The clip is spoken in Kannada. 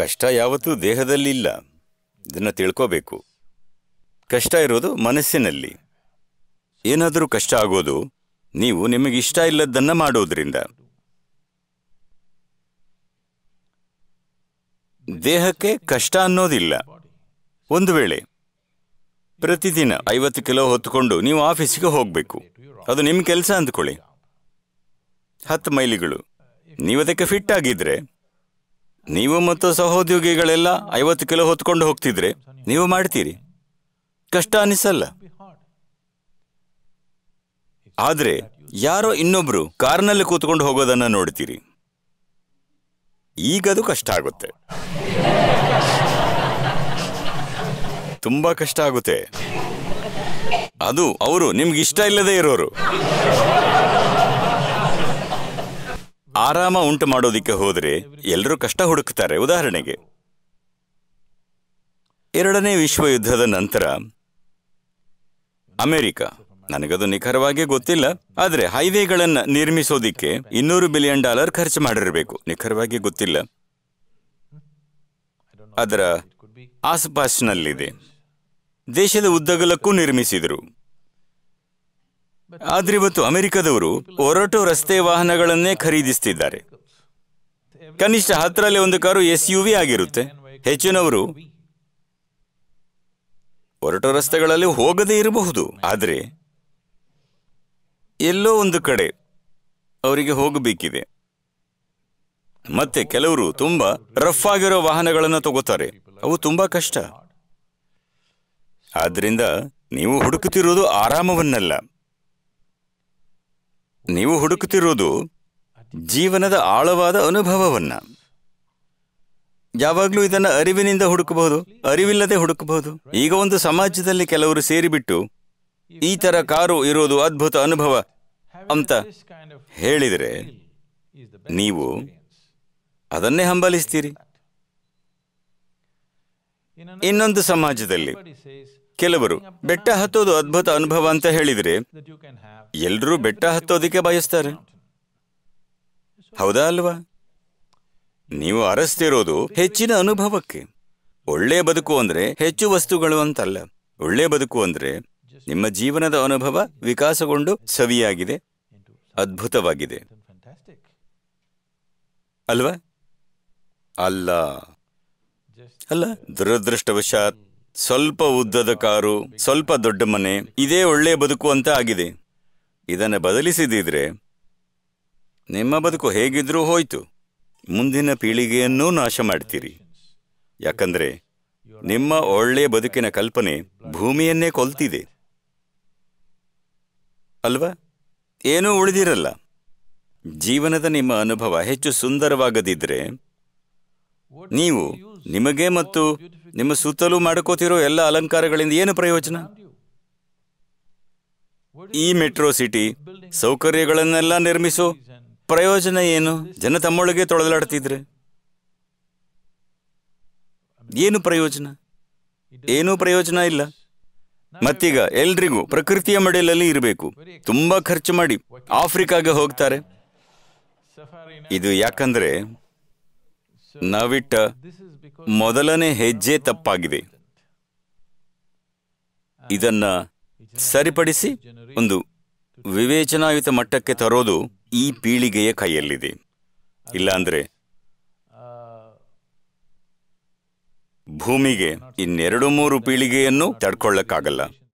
ಕಷ್ಟ ಯಾವತ್ತೂ ದೇಹದಲ್ಲಿ ಇಲ್ಲ ಇದನ್ನು ತಿಳ್ಕೋಬೇಕು ಕಷ್ಟ ಇರೋದು ಮನಸ್ಸಿನಲ್ಲಿ ಏನಾದರೂ ಕಷ್ಟ ಆಗೋದು ನೀವು ನಿಮಗಿಷ್ಟ ಇಲ್ಲದನ್ನ ಮಾಡೋದ್ರಿಂದ ದೇಹಕ್ಕೆ ಕಷ್ಟ ಅನ್ನೋದಿಲ್ಲ ಒಂದು ವೇಳೆ ಪ್ರತಿದಿನ ಐವತ್ತು ಕಿಲೋ ಹೊತ್ತುಕೊಂಡು ನೀವು ಆಫೀಸಿಗೆ ಹೋಗಬೇಕು ಅದು ನಿಮ್ಮ ಕೆಲಸ ಅಂದ್ಕೊಳ್ಳಿ ಹತ್ತು ಮೈಲಿಗಳು ನೀವು ಅದಕ್ಕೆ ಫಿಟ್ ಆಗಿದ್ರೆ ನೀವು ಮತ್ತು ಸಹೋದ್ಯೋಗಿಗಳೆಲ್ಲ ಐವತ್ತು ಕಿಲೋ ಹೊತ್ಕೊಂಡು ಹೋಗ್ತಿದ್ರೆ ನೀವು ಮಾಡ್ತೀರಿ ಕಷ್ಟ ಅನಿಸಲ್ಲ ಆದರೆ ಯಾರೋ ಇನ್ನೊಬ್ರು ಕಾರ್ನಲ್ಲಿ ಕೂತ್ಕೊಂಡು ಹೋಗೋದನ್ನ ನೋಡ್ತೀರಿ ಈಗದು ಕಷ್ಟ ಆಗುತ್ತೆ ತುಂಬಾ ಕಷ್ಟ ಆಗುತ್ತೆ ಅದು ಅವರು ನಿಮ್ಗೆ ಇಷ್ಟ ಇಲ್ಲದೆ ಇರೋರು ಆರಾಮ ಉಂಟು ಮಾಡೋದಿಕ್ಕೆ ಹೋದರೆ ಎಲ್ಲರೂ ಕಷ್ಟ ಹುಡುಕ್ತಾರೆ ಉದಾಹರಣೆಗೆ ಎರಡನೇ ವಿಶ್ವ ಯುದ್ಧದ ನಂತರ ಅಮೆರಿಕ ನನಗದು ನಿಖರವಾಗಿ ಗೊತ್ತಿಲ್ಲ ಆದರೆ ಹೈವೇಗಳನ್ನು ನಿರ್ಮಿಸೋದಿಕ್ಕೆ ಇನ್ನೂರು ಬಿಲಿಯನ್ ಡಾಲರ್ ಖರ್ಚು ಮಾಡಿರಬೇಕು ನಿಖರವಾಗಿ ಗೊತ್ತಿಲ್ಲ ಅದರ ಆಸುಪಾಸಿನಲ್ಲಿದೆ ದೇಶದ ಉದ್ದಗಲಕ್ಕೂ ನಿರ್ಮಿಸಿದರು ಆದ್ರೆ ಇವತ್ತು ಅಮೆರಿಕದವರು ಒರಟು ರಸ್ತೆ ವಾಹನಗಳನ್ನೇ ಖರೀದಿಸುತ್ತಿದ್ದಾರೆ ಕನಿಷ್ಠ ಹತ್ರಲ್ಲೇ ಒಂದು ಕಾರು ಎಸ್ ಯು ವಿ ಆಗಿರುತ್ತೆ ಹೆಚ್ಚಿನವರು ಒರಟು ರಸ್ತೆಗಳಲ್ಲಿ ಹೋಗದೇ ಇರಬಹುದು ಆದರೆ ಎಲ್ಲೋ ಒಂದು ಕಡೆ ಅವರಿಗೆ ಹೋಗಬೇಕಿದೆ ಮತ್ತೆ ಕೆಲವರು ತುಂಬಾ ರಫ್ ಆಗಿರೋ ವಾಹನಗಳನ್ನು ತಗೋತಾರೆ ಅವು ತುಂಬಾ ಕಷ್ಟ ಆದ್ರಿಂದ ನೀವು ಹುಡುಕುತ್ತಿರುವುದು ಆರಾಮವನ್ನಲ್ಲ ನೀವು ಹುಡುಕುತ್ತಿರುವುದು ಜೀವನದ ಆಳವಾದ ಅನುಭವವನ್ನ ಯಾವಾಗಲೂ ಇದನ್ನು ಅರಿವಿನಿಂದ ಹುಡುಕಬಹುದು ಅರಿವಿಲ್ಲದೆ ಹುಡುಕಬಹುದು ಈಗ ಒಂದು ಸಮಾಜದಲ್ಲಿ ಕೆಲವರು ಸೇರಿಬಿಟ್ಟು ಈ ತರ ಕಾರು ಇರೋದು ಅದ್ಭುತ ಅನುಭವ ಅಂತ ಹೇಳಿದರೆ ನೀವು ಅದನ್ನೇ ಹಂಬಲಿಸ್ತೀರಿ ಇನ್ನೊಂದು ಸಮಾಜದಲ್ಲಿ ಕೆಲವರು ಬೆಟ್ಟ ಹತ್ತೋದು ಅದ್ಭುತ ಅನುಭವ ಅಂತ ಹೇಳಿದರೆ ಎಲ್ಲರೂ ಬೆಟ್ಟ ಹತ್ತೋದಿಕ್ಕೆ ಬಯಸ್ತಾರೆ ಹೌದಾ ಅಲ್ವಾ ನೀವು ಅರಸ್ತಿರೋದು ಹೆಚ್ಚಿನ ಅನುಭವಕ್ಕೆ ಒಳ್ಳೆಯ ಬದುಕು ಅಂದ್ರೆ ಹೆಚ್ಚು ವಸ್ತುಗಳು ಅಂತಲ್ಲ ಒಳ್ಳೆಯ ಬದುಕು ಅಂದ್ರೆ ನಿಮ್ಮ ಜೀವನದ ಅನುಭವ ವಿಕಾಸಗೊಂಡು ಸವಿಯಾಗಿದೆ ಅದ್ಭುತವಾಗಿದೆ ಅಲ್ವಾ ಅಲ್ಲ ಅಲ್ಲ ದುರದೃಷ್ಟವಶಾತ್ ಸ್ವಲ್ಪ ಉದ್ದದ ಕಾರು ಸ್ವಲ್ಪ ದೊಡ್ಡ ಮನೆ ಇದೇ ಒಳ್ಳೆಯ ಬದುಕು ಅಂತ ಆಗಿದೆ ಇದನ್ನು ಬದಲಿಸಿದಿದ್ರೆ ನಿಮ್ಮ ಬದುಕು ಹೇಗಿದ್ರೂ ಹೋಯ್ತು ಮುಂದಿನ ಪೀಳಿಗೆಯನ್ನೂ ನಾಶ ಮಾಡ್ತೀರಿ ಯಾಕಂದ್ರೆ ನಿಮ್ಮ ಒಳ್ಳೆಯ ಬದುಕಿನ ಕಲ್ಪನೆ ಭೂಮಿಯನ್ನೇ ಕೊಲ್ತಿದೆ ಅಲ್ವಾ ಏನೂ ಉಳಿದಿರಲ್ಲ ಜೀವನದ ನಿಮ್ಮ ಅನುಭವ ಹೆಚ್ಚು ಸುಂದರವಾಗದಿದ್ರೆ ನೀವು ನಿಮಗೆ ಮತ್ತು ನಿಮ್ಮ ಸುತ್ತಲೂ ಮಾಡ್ಕೋತಿರೋ ಎಲ್ಲ ಅಲಂಕಾರಗಳಿಂದ ಏನು ಪ್ರಯೋಜನ ಈ ಮೆಟ್ರೋ ಸಿಟಿ ಸೌಕರ್ಯಗಳನ್ನೆಲ್ಲ ನಿರ್ಮಿಸೋ ಪ್ರಯೋಜನ ಏನು ಜನ ತಮ್ಮೊಳಗೆ ತೊಳೆದಾಡ್ತಿದ್ರೆ ಏನು ಪ್ರಯೋಜನ ಏನೂ ಪ್ರಯೋಜನ ಇಲ್ಲ ಮತ್ತೀಗ ಎಲ್ರಿಗೂ ಪ್ರಕೃತಿಯ ಮಡಿಲಲ್ಲಿ ಇರಬೇಕು ತುಂಬಾ ಖರ್ಚು ಮಾಡಿ ಆಫ್ರಿಕಾಗೆ ಹೋಗ್ತಾರೆ ಇದು ಯಾಕಂದ್ರೆ ನಾವಿಟ್ಟ ಮೊದಲನೇ ಹೆಜ್ಜೆ ತಪ್ಪಾಗಿದೆ ಇದನ್ನ ಸರಿಪಡಿಸಿ ಒಂದು ವಿವೇಚನಾಯುತ ಮಟ್ಟಕ್ಕೆ ತರೋದು ಈ ಪೀಳಿಗೆಯ ಕೈಯಲ್ಲಿದೆ ಇಲ್ಲಾಂದ್ರೆ ಭೂಮಿಗೆ ಇನ್ನೆರಡು ಮೂರು ಪೀಳಿಗೆಯನ್ನು ತಡ್ಕೊಳ್ಳಕ್ಕಾಗಲ್ಲ